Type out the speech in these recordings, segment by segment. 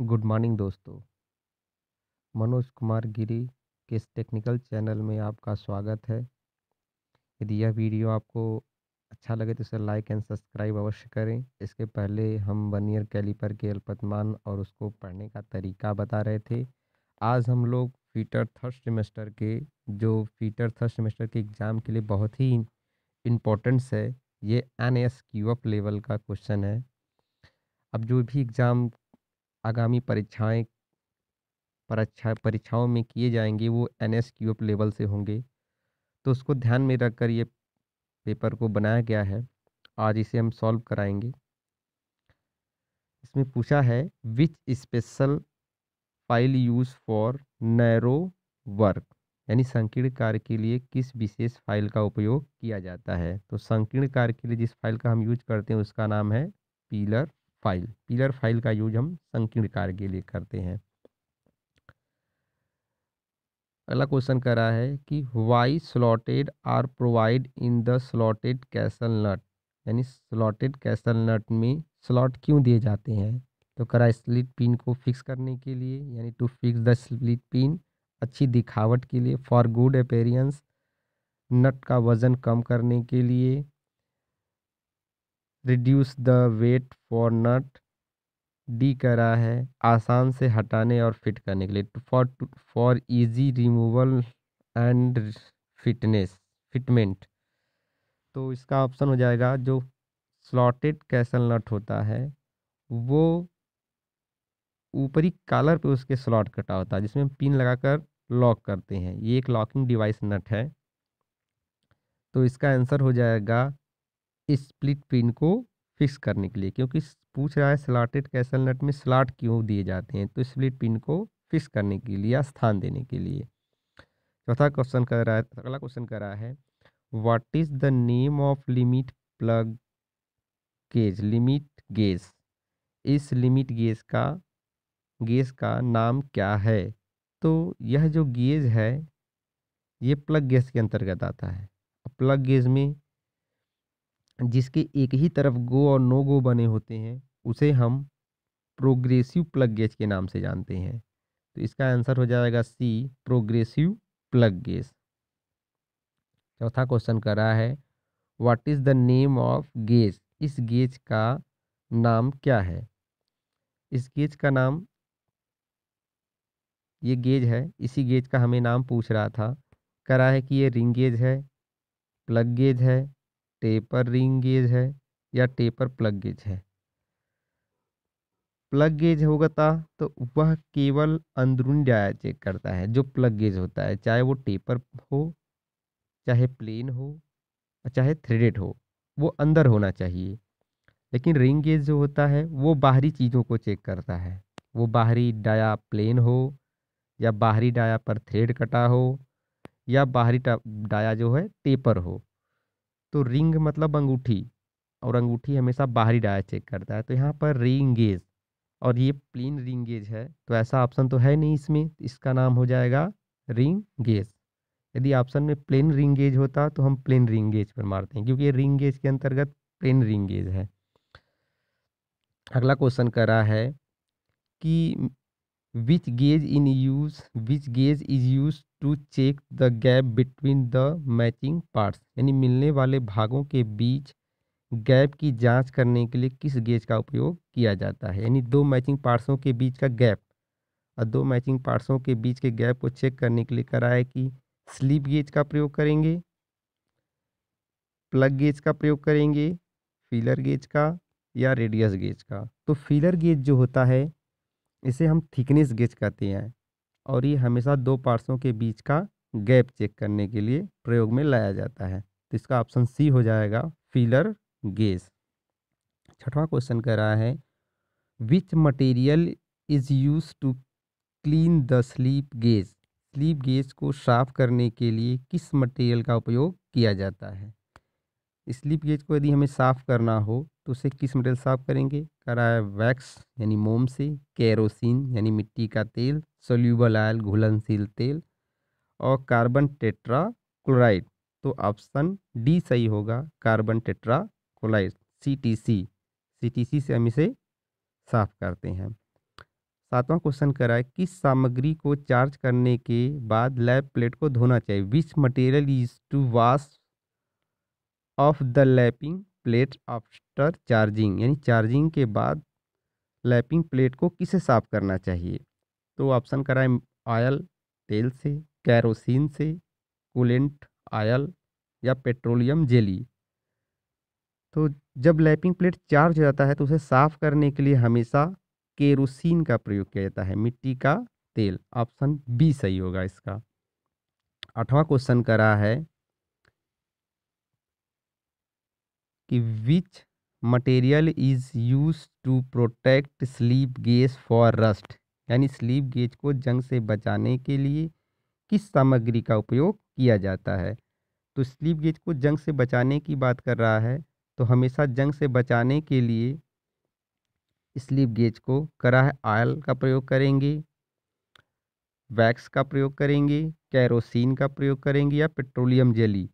good morning दोस्तों मनोज कुमार गिरी के इस टेक्निकल चैनल में आपका स्वागत है यदि यह वीडियो आपको अच्छा लगे तो इसे लाइक एंड सब्सक्राइब अवश्य करें इसके पहले हम वन ईयर कैलीपर के अल्पतमान और उसको पढ़ने का तरीका बता रहे थे आज हम लोग फीटर थर्ड सेमेस्टर के जो फीटर थर्ड सेमेस्टर के एग्ज़ाम के लिए बहुत ही इम्पोर्टेंस है ये N S Q F level का क्वेश्चन है अब जो भी एग्ज़ाम आगामी परीक्षाएं परीक्षा अच्छा, परीक्षाओं में किए जाएंगे वो N S Q F level से होंगे तो उसको ध्यान में रख कर ये पेपर को बनाया गया है आज इसे हम सॉल्व कराएंगे इसमें पूछा है which special file use for narrow work यानी संकीर्ण कार्य के लिए किस विशेष फाइल का उपयोग किया जाता है तो संकीर्ण कार्य के लिए जिस फाइल का हम यूज करते हैं उसका नाम है पीलर फाइल पिलर फाइल का यूज हम संकीर्ण कार्य के लिए करते हैं अगला क्वेश्चन कर रहा है कि why slotted are provide in the slotted castle nut यानी स्लॉटेड कैसल नट में स्लॉट क्यों दिए जाते हैं तो करा स्लिट पिन को फिक्स करने के लिए यानी to fix the slit pin अच्छी दिखावट के लिए फॉर गुड अपेरियंस नट का वज़न कम करने के लिए reduce the weight for nut D कर रहा है आसान से हटाने और फिट करने के लिए for for easy removal and fitness fitment तो इसका ऑप्शन हो जाएगा जो स्लॉटेड कैसल नट होता है वो ऊपरी कॉलर पे उसके स्लॉट कटा होता है जिसमें पिन लगाकर लॉक करते हैं ये एक लॉकिंग डिवाइस नट है तो इसका आंसर हो जाएगा स्प्लिट पिन को फिक्स करने के लिए क्योंकि पूछ रहा है स्लाटेड कैसल नट में स्लाट क्यों दिए जाते हैं तो स्प्लिट पिन को फिक्स करने के लिए या स्थान देने के लिए चौथा क्वेश्चन कर रहा है अगला क्वेश्चन कर रहा है what is the name of limit plug gauge limit gauge इस लिमिट गेज का गेज का नाम क्या है तो यह जो गेज है ये प्लग गेज के अंतर्गत आता है प्लग गेज में जिसके एक ही तरफ गो और नो गो बने होते हैं उसे हम प्रोग्रेसिव प्लग गेज के नाम से जानते हैं तो इसका आंसर हो जाएगा सी प्रोग्रेसिव प्लग गेज चौथा क्वेश्चन कर रहा है what is the name of gauge इस गेज का नाम क्या है इस गेज का नाम ये गेज है इसी गेज का हमें नाम पूछ रहा था करा है कि ये रिंग गेज है प्लग गेज है टेपर रिंग गेज है या टेपर प्लग गेज है प्लग गेज होगा तो वह केवल अंदरूनी डाया चेक करता है जो प्लग गेज होता है चाहे वो टेपर हो चाहे प्लेन हो चाहे थ्रेडेड हो वो अंदर होना चाहिए लेकिन रिंग गेज जो होता है वो बाहरी चीज़ों को चेक करता है वो बाहरी डाया प्लेन हो या बाहरी डाया पर थ्रेड कटा हो या बाहरी डाया जो है टेपर हो तो रिंग मतलब अंगूठी और अंगूठी हमेशा बाहरी डाया चेक करता है तो यहाँ पर रिंगेज और ये प्लेन रिंग गेज है तो ऐसा ऑप्शन तो है नहीं इसमें इसका नाम हो जाएगा रिंग गेज यदि ऑप्शन में प्लेन रिंग गेज होता तो हम प्लेन रिंग गेज पर मारते हैं क्योंकि ये रिंग गेज के अंतर्गत प्लेन रिंग गेज है अगला क्वेश्चन कर रहा है कि which gauge in use which gauge is use to check the gap between the matching parts यानी मिलने वाले भागों के बीच गैप की जांच करने के लिए किस गेज का उपयोग किया जाता है यानी दो मैचिंग पार्ट्सों के बीच का गैप और दो मैचिंग पार्ट्सों के बीच के गैप को चेक करने के लिए है कि स्लीप गेज का प्रयोग करेंगे प्लग गेज का प्रयोग करेंगे फीलर गेज का या रेडियस गेज का तो फीलर गेज जो होता है इसे हम थिकनेस गेज कहते हैं और ये हमेशा दो पार्सों के बीच का गैप चेक करने के लिए प्रयोग में लाया जाता है तो इसका ऑप्शन सी हो जाएगा फीलर गेज छठवां क्वेश्चन कह रहा है which material is use to clean the slip gauge slip gauge को साफ करने के लिए किस मटेरियल का उपयोग किया जाता है स्लिप गेज को यदि हमें साफ़ करना हो तो उसे किस मटेरियल साफ़ करेंगे करा है वैक्स यानी मोम से कैरोसिन यानी मिट्टी का तेल सोल्यूबल आयल घुलनशील तेल और कार्बन टेट्रा क्लोराइड तो ऑप्शन डी सही होगा carbon tetrachloride C T C C T C से हम इसे साफ करते हैं सातवां क्वेश्चन करा है किस सामग्री को चार्ज करने के बाद लैब प्लेट को धोना चाहिए which material is to wash off the lapping plate after charging यानी चार्जिंग के बाद लैपिंग प्लेट को किसे साफ करना चाहिए तो ऑप्शन कराए ऑयल तेल से कैरोसिन से कूलेंट ऑयल या पेट्रोलियम जेली तो जब लैपिंग प्लेट चार्ज हो जाता है तो उसे साफ करने के लिए हमेशा केरोसिन का प्रयोग किया जाता है मिट्टी का तेल ऑप्शन बी सही होगा इसका आठवां क्वेश्चन करा है कि which material is use to protect slip gauge for rust यानी स्लीप गेज को जंग से बचाने के लिए किस सामग्री का उपयोग किया जाता है तो स्लीप गेज को जंग से बचाने की बात कर रहा है तो हमेशा जंग से बचाने के लिए स्लीप गेज को कराह आयल का प्रयोग करेंगे वैक्स का प्रयोग करेंगे कैरोसिन का प्रयोग करेंगे या पेट्रोलियम जली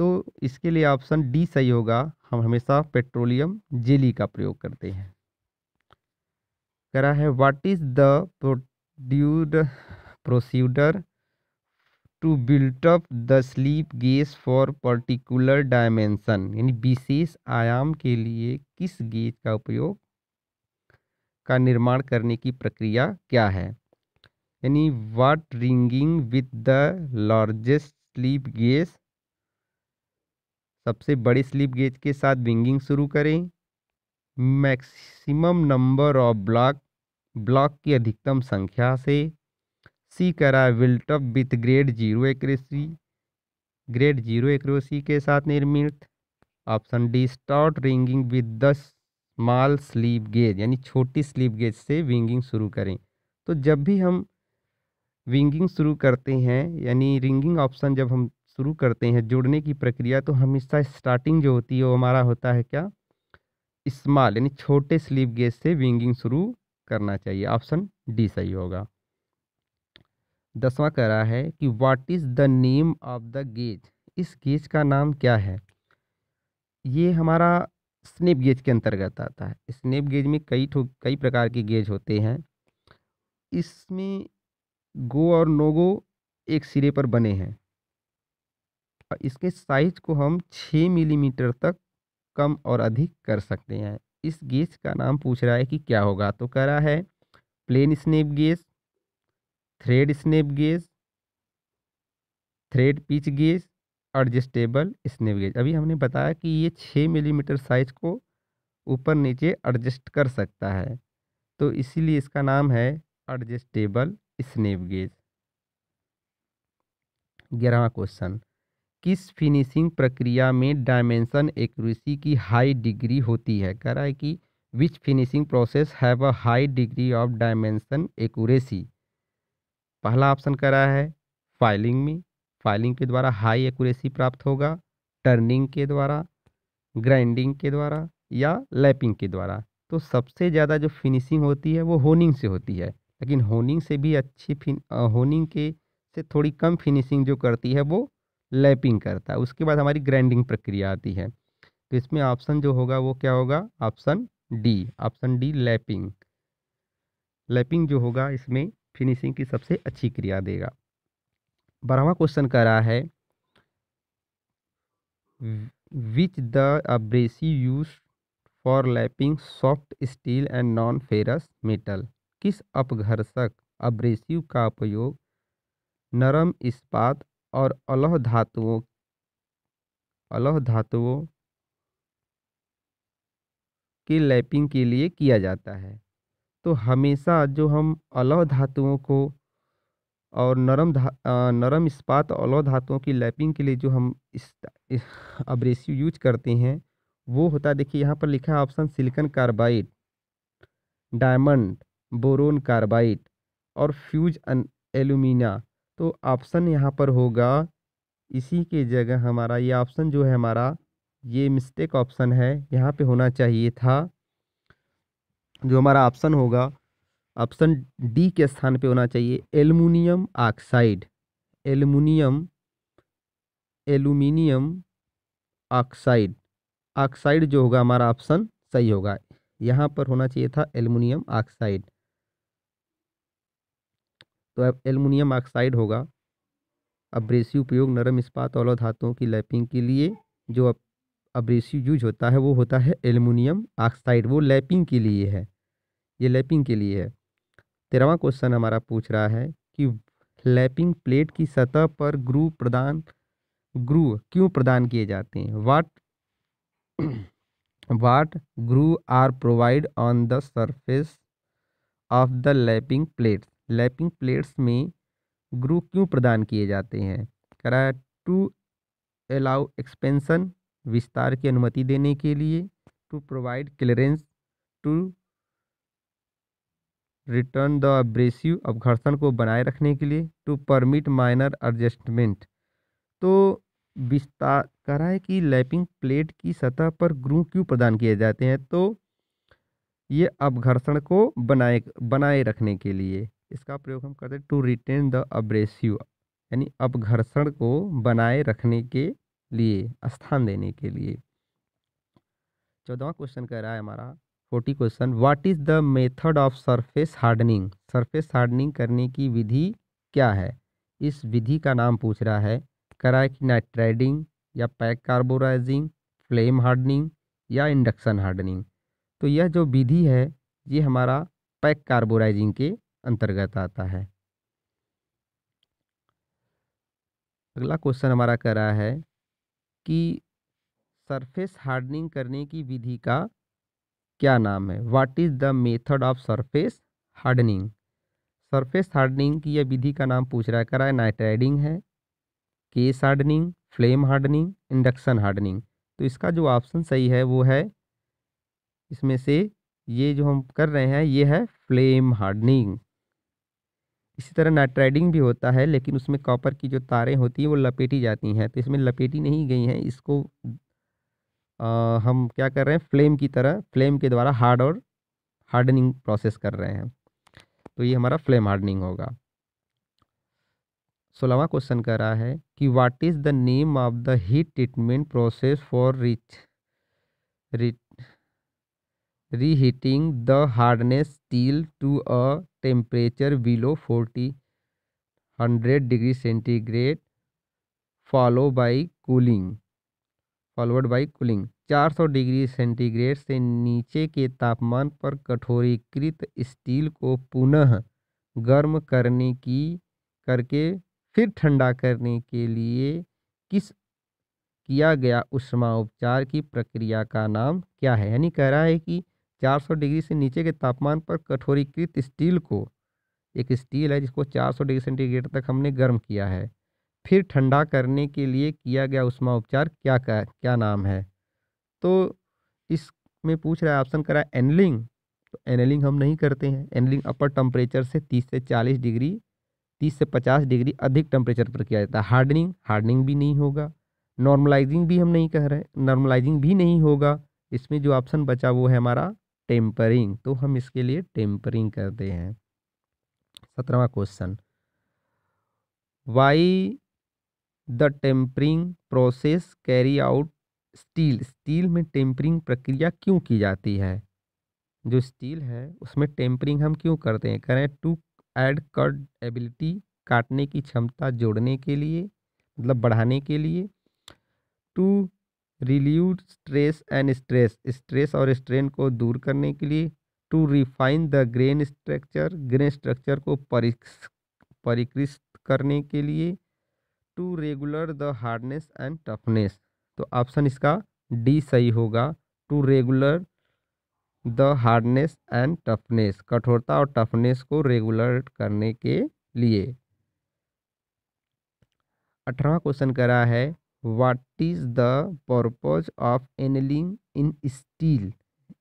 तो इसके लिए ऑप्शन डी सही होगा हम हमेशा पेट्रोलियम जेली का प्रयोग करते हैं करा है what is the produced procedure to build up the slip gauge for particular dimension यानी विशेष आयाम के लिए किस गेज का उपयोग का निर्माण करने की प्रक्रिया क्या है यानी what wringing with the largest slip gauge सबसे बड़े स्लिप गेज के साथ विंगिंग शुरू करें maximum number of block block की अधिकतम संख्या से सी करा built up with grade zero accuracy grade zero accuracy के साथ निर्मित option D start wringing with the small slip gauge यानी छोटी स्लीप गेज से विंगिंग शुरू करें तो जब भी हम विंगिंग शुरू करते हैं यानी रिंगिंग ऑप्शन जब हम शुरू करते हैं जुड़ने की प्रक्रिया तो हमेशा स्टार्टिंग जो होती है वो हमारा होता है क्या स्मॉल यानी छोटे स्लीप गेज से विंगिंग शुरू करना चाहिए ऑप्शन डी सही होगा दसवां कह रहा है कि what is the name of the gauge इस गेज का नाम क्या है ये हमारा स्नेप गेज के अंतर्गत आता है स्नेप गेज में कई ठो कई प्रकार के गेज होते हैं इसमें गो और नो गो एक सिरे पर बने हैं इसके साइज को हम छः मिलीमीटर तक कम और अधिक कर सकते हैं इस गेज का नाम पूछ रहा है कि क्या होगा तो कह रहा है plain snap gauge thread snap gauge thread pitch gauge adjustable snap gauge अभी हमने बताया कि ये छः मिलीमीटर साइज को ऊपर नीचे एडजस्ट कर सकता है तो इसीलिए इसका नाम है एडजस्टेबल स्नेप गेज ग्यारहवा क्वेश्चन किस फिनिशिंग प्रक्रिया में डायमेंशन एक्यूरेसी की हाई डिग्री होती है कह रहा है कि which finishing process have a high degree of dimension accuracy पहला ऑप्शन कह रहा है फाइलिंग में फाइलिंग के द्वारा हाई एक्यूरेसी प्राप्त होगा टर्निंग के द्वारा ग्राइंडिंग के द्वारा या लैपिंग के द्वारा तो सबसे ज़्यादा जो फिनिशिंग होती है वो होनिंग से होती है लेकिन होनिंग से भी अच्छी फिन होनिंग के से थोड़ी कम फिनिशिंग जो करती है वो लैपिंग करता है उसके बाद हमारी ग्राइंडिंग प्रक्रिया आती है तो इसमें ऑप्शन जो होगा वो क्या होगा option D option D lapping lapping जो होगा इसमें फिनिशिंग की सबसे अच्छी क्रिया देगा बारहवा क्वेश्चन कर रहा है which the abrasive use for lapping soft steel and non ferrous metal किस अपघर्षक अब्रेसिव का उपयोग नरम इस्पात और अलह धातुओं अलह धातुओं की लैपिंग के लिए किया जाता है तो हमेशा जो हम अलह धातुओं को और नरम धा नरम इस्पात अलह धातुओं की लैपिंग के लिए जो हम इस, इस अब्रेसिव यूज करते हैं वो होता है देखिए यहाँ पर लिखा है option silicon carbide diamond boron carbide और फ्यूज एलुमिना तो ऑप्शन यहाँ पर होगा इसी के जगह हमारा ये ऑप्शन जो है हमारा ये मिस्टेक ऑप्शन है यहाँ पे होना चाहिए था जो हमारा ऑप्शन होगा ऑप्शन डी के स्थान पे होना चाहिए aluminium oxide aluminium aluminium oxide oxide जो होगा हमारा ऑप्शन सही होगा यहाँ पर होना चाहिए था एल्युमिनियम ऑक्साइड तो एलमिनियम ऑक्साइड होगा अब्रेसिव उपयोग नरम इस्पात औलो धातुओं की लैपिंग के लिए जो अब्रेसिव यूज होता है वो होता है एलमिनियम ऑक्साइड वो लैपिंग के लिए है ये लैपिंग के लिए है तेरहवा क्वेश्चन हमारा पूछ रहा है कि लैपिंग प्लेट की सतह पर ग्रू प्रदान ग्रू क्यों प्रदान किए जाते हैं what what groove are provide on the surface of the lapping plate lapping plates में ग्रू क्यों प्रदान किए जाते हैं करा टू अलाउ एक्सपेंसन विस्तार की अनुमति देने के लिए to provide clearance to return the abrasive अवघर्षण को बनाए रखने के लिए टू परमिट माइनर एडजस्टमेंट तो विस्तार कह रहा है कि लैपिंग प्लेट की सतह पर ग्रू क्यों प्रदान किए जाते हैं तो ये अवघर्षण को बनाए बनाए रखने के लिए इसका प्रयोग हम करते हैं टू रिटेन द अब्रेसिव यानी अपघर्षण को बनाए रखने के लिए स्थान देने के लिए चौदहवा क्वेश्चन कह रहा है हमारा forty question what is the method of surface hardening surface hardening करने की विधि क्या है इस विधि का नाम पूछ रहा है कराइक नाइट्राइडिंग या पैक कार्बोराइजिंग फ्लेम हार्डनिंग या इंडक्शन हार्डनिंग तो यह जो विधि है ये हमारा पैक कार्बोराइजिंग के अंतर्गत आता है अगला क्वेश्चन हमारा कह रहा है कि सरफेस हार्डनिंग करने की विधि का क्या नाम है what is the method of surface hardening surface hardening की यह विधि का नाम पूछ रहा करा है नाइट्राइडिंग है case hardening flame hardening induction hardening तो इसका जो ऑप्शन सही है वो है इसमें से ये जो हम कर रहे हैं ये है फ्लेम हार्डनिंग इसी तरह नाइट्राइडिंग भी होता है लेकिन उसमें कॉपर की जो तारें होती हैं वो लपेटी जाती हैं तो इसमें लपेटी नहीं गई हैं इसको आ, हम क्या कर रहे हैं फ्लेम की तरह फ्लेम के द्वारा हार्ड और हार्डनिंग प्रोसेस कर रहे हैं तो ये हमारा फ्लेम हार्डनिंग होगा सोलहवा क्वेश्चन कर रहा है कि what is the name of the heat treatment process for rich reheating the hardness steel to a temperature below forty hundred degree centigrade follow by cooling followed by cooling चार सौ degree centigrade से नीचे के तापमान पर कठोरीकृत steel को पुनः गर्म करने की करके फिर ठंडा करने के लिए किस किया गया उष्मा उपचार की प्रक्रिया का नाम क्या है यानी कह रहा है कि 400 डिग्री से नीचे के तापमान पर कठोरीकृत स्टील को एक स्टील है जिसको 400 डिग्री सेंटीग्रेड तक हमने गर्म किया है फिर ठंडा करने के लिए किया गया उष्मा उपचार क्या का क्या नाम है तो इसमें पूछ रहा है ऑप्शन करा एनलिंग तो एनलिंग हम नहीं करते हैं एनलिंग अपर टेम्परेचर से 30 से 40 डिग्री 30 से 50 डिग्री अधिक टेम्परेचर पर किया जाता है हार्डनिंग हार्डनिंग भी नहीं होगा नॉर्मलाइजिंग भी हम नहीं कह रहे नॉर्मलाइजिंग भी नहीं होगा इसमें जो ऑप्शन बचा वो है हमारा टेम्परिंग तो हम इसके लिए टेम्परिंग करते हैं सत्रहवा question why the tempering process carry out steel steel में टेम्परिंग प्रक्रिया क्यों की जाती है जो स्टील है उसमें टेम्परिंग हम क्यों करते हैं करें टू एड कट एबिलिटी काटने की क्षमता जोड़ने के लिए मतलब बढ़ाने के लिए to relieve stress and stress stress और स्ट्रेन को दूर करने के लिए to refine the grain structure grain structure को परिकृष्ट करने के लिए to regular the hardness and toughness तो ऑप्शन इसका डी सही होगा to regular the hardness and toughness कठोरता और टफनेस को रेगुलर करने के लिए अठारह क्वेश्चन करा है what is the purpose of annealing in steel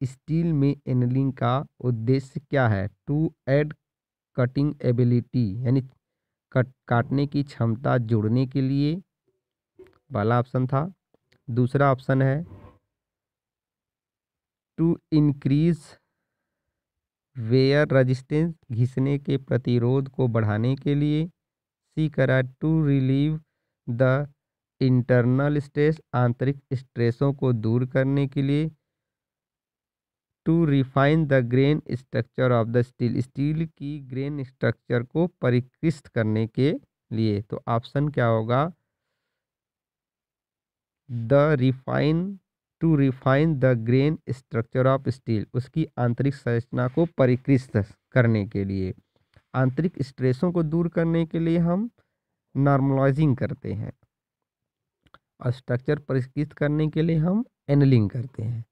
steel में एनलिंग का उद्देश्य क्या है टू एड कटिंग एबिलिटी यानी कट काटने की क्षमता जोड़ने के लिए पहला ऑप्शन था दूसरा ऑप्शन है टू इंक्रीज वेयर रजिस्टेंस घिसने के प्रतिरोध को बढ़ाने के लिए सी करा to relieve the internal stress आंतरिक स्ट्रेसों को दूर करने के लिए to refine the grain structure of the steel steel की ग्रेन स्ट्रक्चर को परिकृष्ट करने के लिए तो ऑप्शन क्या होगा the refine to refine the grain structure of steel उसकी आंतरिक संरचना को परिकृष्ट करने के लिए आंतरिक स्ट्रेसों को दूर करने के लिए हम नॉर्मलाइजिंग करते हैं स्ट्रक्चर परिष्कृत करने के लिए हम एनलिंग करते हैं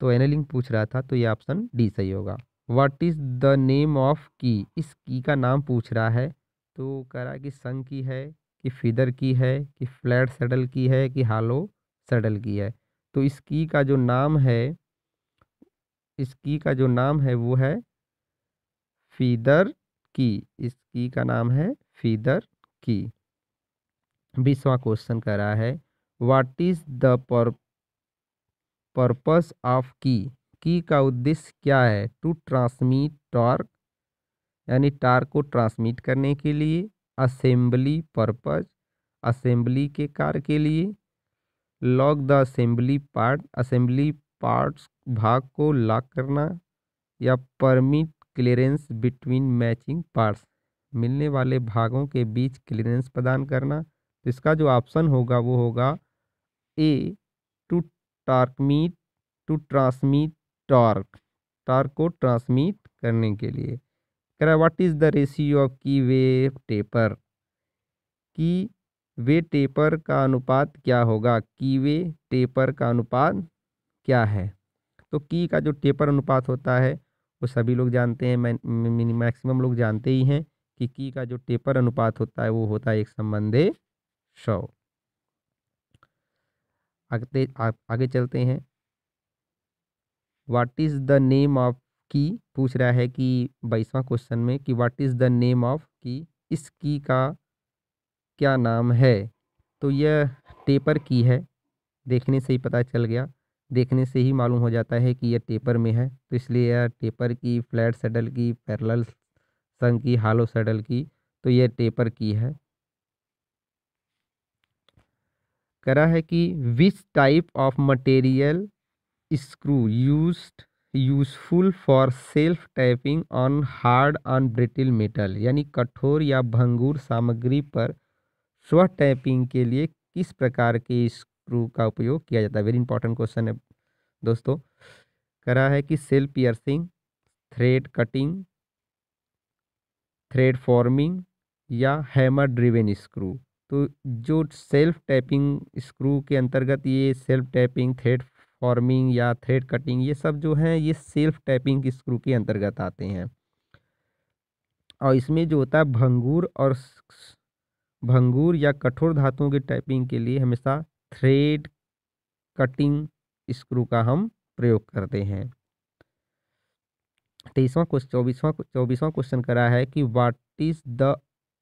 तो एनलिंग पूछ रहा था तो ये ऑप्शन डी सही होगा what is the name of key इस की का नाम पूछ रहा है तो कह रहा है कि संग की है कि फीदर की है कि फ्लैट सेडल की है कि हालो सेडल की है तो इस की का जो नाम है इस की का जो नाम है वो है फीदर की इस की का नाम है फीदर की बीसवा क्वेश्चन कह रहा है what is the purpose of key key का उद्देश्य क्या है टू ट्रांसमिट टॉर्क यानी टार्क को ट्रांसमिट करने के लिए असेंबली पर्पस असेंबली के कार्य के लिए lock the assembly part assembly parts भाग को लॉक करना या permit clearance between matching parts मिलने वाले भागों के बीच क्लियरेंस प्रदान करना इसका जो ऑप्शन होगा वो होगा ए टू टार्कमीट टू ट्रांसमीट टॉर्क टॉर्क को ट्रांसमीट करने के लिए कह रहा है what is the ratio of keyway taper की वे टेपर का अनुपात क्या होगा की वे टेपर का अनुपात क्या है तो की का जो टेपर अनुपात होता है वो सभी लोग जानते हैं मैक्सिमम लोग जानते ही हैं कि की का जो टेपर अनुपात होता है वो होता है एक संबंधे शव आगे आगे चलते हैं what is the name of key पूछ रहा है कि बाईसवां क्वेश्चन में कि what is the name of key इस की का क्या नाम है तो यह टेपर की है देखने से ही पता चल गया देखने से ही मालूम हो जाता है कि यह टेपर में है तो इसलिए यह टेपर की फ्लैट सेडल की पैरल संग की हालो सेडल की तो यह टेपर की है करा है कि which type of material screw use useful for self typing on hard on brittle metal यानी कठोर या भंगूर सामग्री पर स्व टाइपिंग के लिए किस प्रकार के स्क्रू का उपयोग किया जाता है वेरी इंपॉर्टेंट क्वेश्चन है दोस्तों करा है कि self piercing thread cutting thread forming या हैमर ड्रिवेन स्क्रू तो जो सेल्फ टैपिंग स्क्रू के अंतर्गत ये सेल्फ टैपिंग थ्रेड फॉर्मिंग या थ्रेड कटिंग ये सब जो हैं ये सेल्फ टैपिंग स्क्रू के अंतर्गत आते हैं और इसमें जो होता है भंगूर और भंगूर या कठोर धातुओं की टैपिंग के लिए हमेशा थ्रेड कटिंग स्क्रू का हम प्रयोग करते हैं तेईसवा क्वेश्चन चौबीसवा चौबीसवा क्वेश्चन करा है कि what is the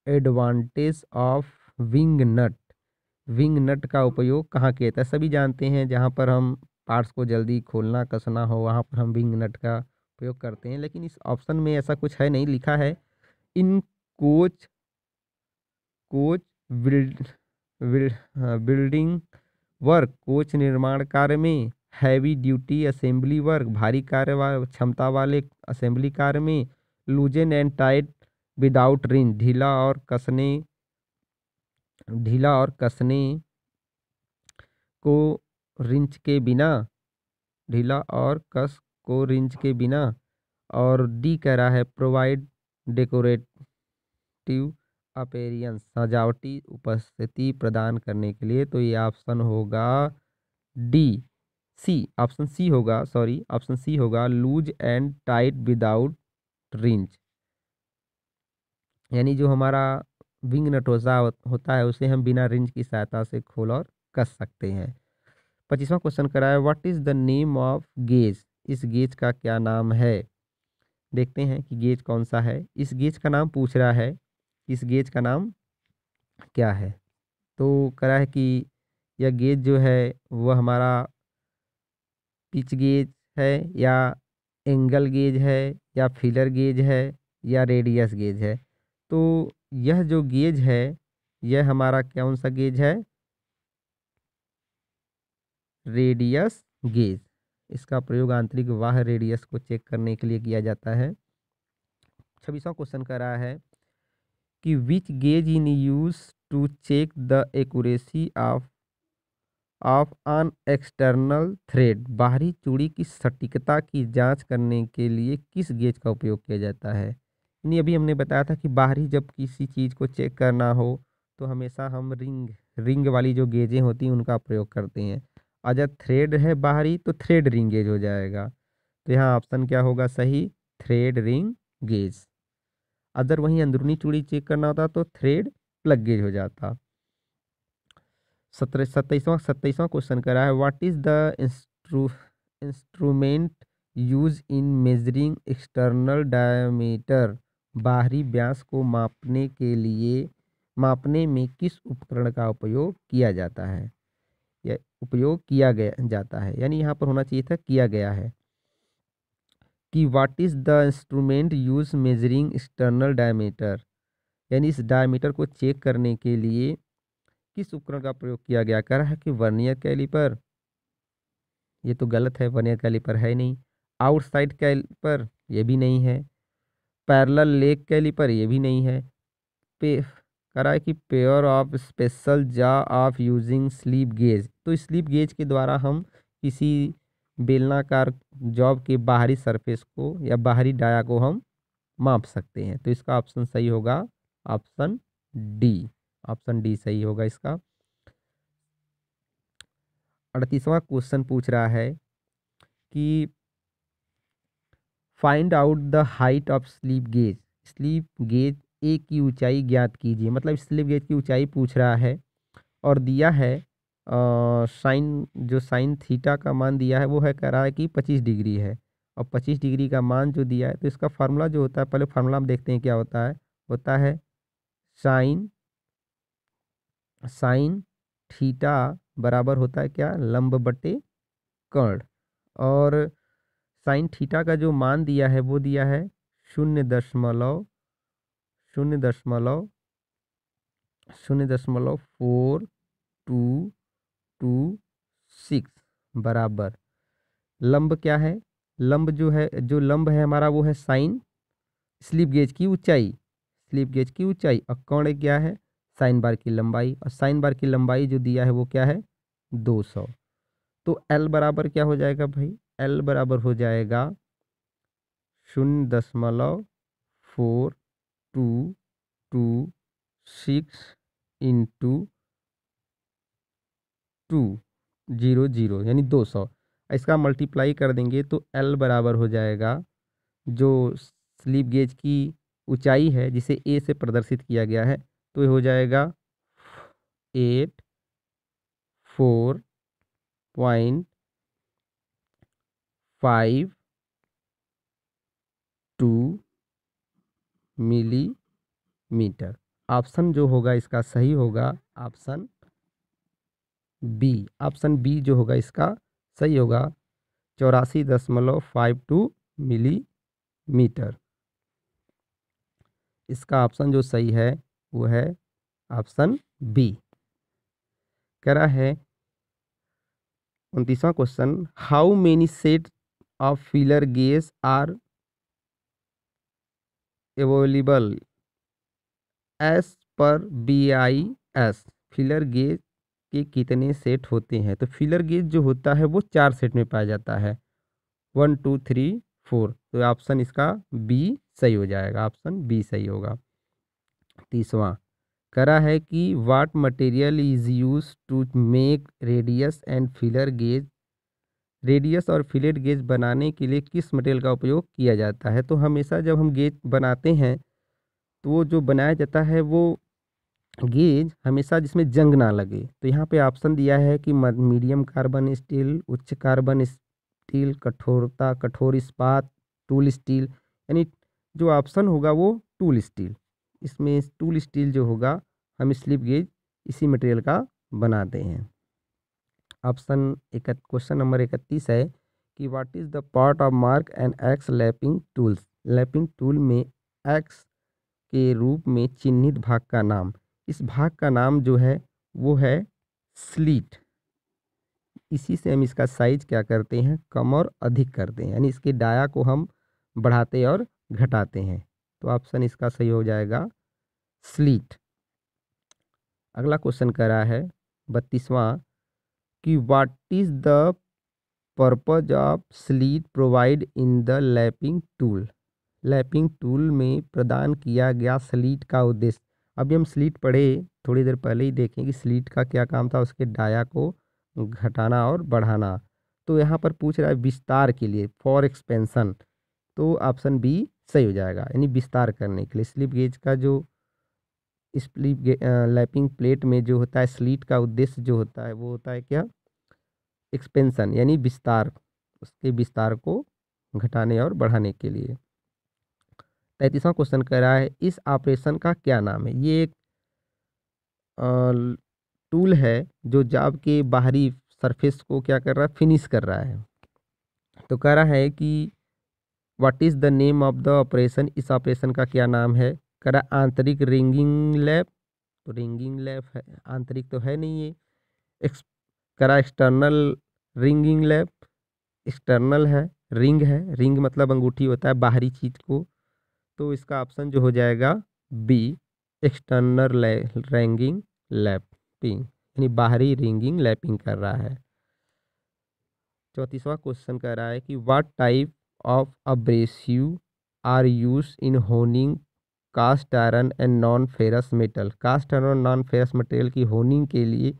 advantage of wing nut wing nut का उपयोग कहाँ किया जाता है सभी जानते हैं जहाँ पर हम पार्ट्स को जल्दी खोलना कसना हो वहाँ पर हम विंग नट का उपयोग करते हैं लेकिन इस ऑप्शन में ऐसा कुछ है नहीं लिखा है in coach coach build build हाँ, बिल्डिंग वर्क कोच निर्माण कार्य में हैवी ड्यूटी असेंबली वर्क भारी कार्य क्षमता वाले असेंबली कार्य में loosen and tight without wrench ढीला और कसने ढीला और कसने को रिंच के बिना ढीला और कस को रिंच के बिना और डी कह रहा है प्रोवाइड डेकोरेटिव अपेरियंस सजावटी उपस्थिति प्रदान करने के लिए तो ये ऑप्शन होगा डी सी ऑप्शन सी होगा सॉरी ऑप्शन सी होगा loose and tight without wrench यानी जो हमारा विंग नटोजा होता है उसे हम बिना रिंज की सहायता से खोल और कस सकते हैं पच्चीसवां क्वेश्चन करा है what is the name of gauge इस गेज का क्या नाम है देखते हैं कि गेज कौन सा है इस गेज का नाम पूछ रहा है इस गेज का नाम क्या है तो करा है कि यह गेज जो है वह हमारा पिच गेज है या एंगल गेज है या फिलर गेज है या रेडियस गेज है तो यह जो गेज है यह हमारा कौन सा गेज है रेडियस गेज इसका प्रयोग आंतरिक वाह रेडियस को चेक करने के लिए किया जाता है छब्बीसवा क्वेश्चन कर रहा है कि which gauge in use to check the accuracy of of an external thread बाहरी चूड़ी की सटीकता की जांच करने के लिए किस गेज का उपयोग किया जाता है नहीं अभी हमने बताया था कि बाहरी जब किसी चीज़ को चेक करना हो तो हमेशा हम रिंग रिंग वाली जो गेजें होती हैं उनका प्रयोग करते हैं अगर थ्रेड है बाहरी तो थ्रेड रिंग गेज हो जाएगा तो यहाँ ऑप्शन क्या होगा सही थ्रेड रिंग गेज अगर वहीं अंदरूनी चूड़ी चेक करना होता तो थ्रेड प्लग गेज हो जाता सत्रह सत्ताईसवा सत्ताईसवा क्वेश्चन करा है what is the instrument instrument use in measuring external diameter बाहरी व्यास को मापने के लिए मापने में किस उपकरण का उपयोग किया जाता है या उपयोग किया गया जाता है यानी यहाँ पर होना चाहिए था किया गया है कि what is the instrument use measuring external diameter यानी इस डायमीटर को चेक करने के लिए किस उपकरण का प्रयोग किया गया कर रहा है कि वर्नियर कैलिपर ये तो गलत है वर्नियर कैलिपर है नहीं आउटसाइड कैलिपर ये भी नहीं है पैरल लेग कैलिपर ये भी नहीं है पे करा है कि pair of special jaw of using slip gauge तो स्लीप गेज के द्वारा हम किसी बेलनाकार जॉब के बाहरी सरफेस को या बाहरी डाया को हम माप सकते हैं तो इसका ऑप्शन सही होगा ऑप्शन डी ऑप्शन डी सही होगा इसका अड़तीसवां क्वेश्चन पूछ रहा है कि find out the height of slip gauge slip gauge A की ऊंचाई ज्ञात कीजिए मतलब स्लीप गेज की ऊंचाई पूछ रहा है और दिया है साइन जो साइन थीटा का मान दिया है वो है कह रहा है कि पच्चीस डिग्री है और पच्चीस डिग्री का मान जो दिया है तो इसका फार्मूला जो होता है पहले फार्मूला हम देखते हैं क्या होता है होता है साइन साइन थीटा बराबर होता है क्या लंब बटे कर्ण और साइन थीटा का जो मान दिया है वो दिया है शून्य दशमलव शून्य दशमलव शून्य दशमलव फोर टू टू सिक्स बराबर लंब क्या है लंब जो है जो लंब है हमारा वो है साइन स्लिप गेज की ऊंचाई स्लिप गेज की ऊंचाई और कौन क्या है साइन बार की लंबाई और साइन बार की लंबाई जो दिया है वो क्या है दो सौ तो एल बराबर क्या हो जाएगा भाई एल बराबर हो जाएगा शून्य दशमलव four two two six into two zero zero यानी दो सौ इसका मल्टीप्लाई कर देंगे तो एल बराबर हो जाएगा जो स्लीप गेज की ऊंचाई है जिसे ए से प्रदर्शित किया गया है तो ये हो जाएगा eight four point five two millimetre option जो होगा इसका सही होगा ऑप्शन बी ऑप्शन बी जो होगा इसका सही होगा चौरासी दशमलव फाइव टू मिली मीटर इसका ऑप्शन जो सही है वो है ऑप्शन बी कह रहा है उनतीसवा question how many set of filler gas are available as पर B I S filler gauge के कितने सेट होते हैं तो फिलर गेज जो होता है वो चार सेट में पाया जाता है वन टू थ्री फोर तो ऑप्शन इसका बी सही हो जाएगा ऑप्शन बी सही होगा तीसवा करा है कि what material is use to make radius and filler gauge radius और फिलेट गेज बनाने के लिए किस मटेरियल का उपयोग किया जाता है तो हमेशा जब हम गेज बनाते हैं तो वो जो बनाया जाता है वो गेज हमेशा जिसमें जंग ना लगे तो यहाँ पे ऑप्शन दिया है कि मीडियम कार्बन स्टील उच्च कार्बन स्टील कठोरता कठोर इस्पात टूल स्टील यानी जो ऑप्शन होगा वो टूल स्टील इसमें टूल स्टील जो होगा हम स्लिप गेज इसी मटेरियल का बनाते हैं ऑप्शन एक क्वेश्चन नंबर इकतीस है कि what is the part of mark and X lapping tools lapping tool में एक्स के रूप में चिन्हित भाग का नाम इस भाग का नाम जो है वो है स्लीट इसी से हम इसका साइज क्या करते हैं कम और अधिक करते हैं यानी इसके डाया को हम बढ़ाते और घटाते हैं तो ऑप्शन इसका सही हो जाएगा स्लीट अगला क्वेश्चन रहा है बत्तीसवां कि what is the purpose of slit provide in the lapping tool lapping tool में प्रदान किया गया स्लीट का उद्देश्य अभी हम स्लीट पढ़े थोड़ी देर पहले ही देखें कि स्लीट का क्या काम था उसके डाया को घटाना और बढ़ाना तो यहाँ पर पूछ रहा है विस्तार के लिए फॉर एक्सपेंसन तो ऑप्शन बी सही हो जाएगा यानी विस्तार करने के लिए स्लिप गेज का जो स्प्लिप लैपिंग प्लेट में जो होता है स्लीट का उद्देश्य जो होता है वो होता है क्या एक्सपेंसन यानी विस्तार उसके विस्तार को घटाने और बढ़ाने के लिए तैतीसवा क्वेश्चन कह रहा है इस ऑपरेशन का क्या नाम है ये एक टूल है जो जाब के बाहरी सरफेस को क्या कर रहा है फिनिश कर रहा है तो कह रहा है कि what is the name of the operation इस ऑपरेशन का क्या नाम है करा आंतरिक रिंगिंग लैप तो रिंगिंग लैप है आंतरिक तो है नहीं ये एक्स करा एक्सटर्नल रिंगिंग लैप एक्सटर्नल है रिंग है रिंग मतलब अंगूठी होता है बाहरी चीज़ को तो इसका ऑप्शन जो हो जाएगा बी एक्सटर्नल रेंगिंग लैपिंग यानी बाहरी रिंगिंग लैपिंग कर रहा है चौंतीसवा क्वेश्चन कह रहा है कि what type of abrasive are use in honing cast iron and non ferrous metal cast iron और नॉन फेरस मटेरियल की होनिंग के लिए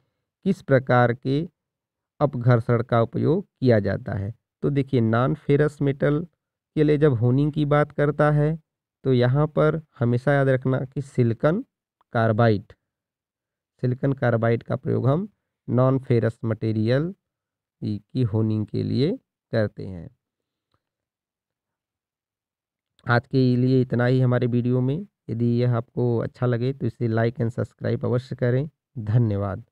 किस प्रकार के अपघर्षण का उपयोग किया जाता है तो देखिए नॉन फेरस मेटल के लिए जब होनिंग की बात करता है तो यहाँ पर हमेशा याद रखना कि सिलिकन कार्बाइड सिलिकन कार्बाइड का प्रयोग हम नॉन फेरस मटेरियल की होनिंग के लिए करते हैं आज के लिए इतना ही हमारे वीडियो में यदि यह आपको अच्छा लगे तो इसे लाइक एंड सब्सक्राइब अवश्य करें धन्यवाद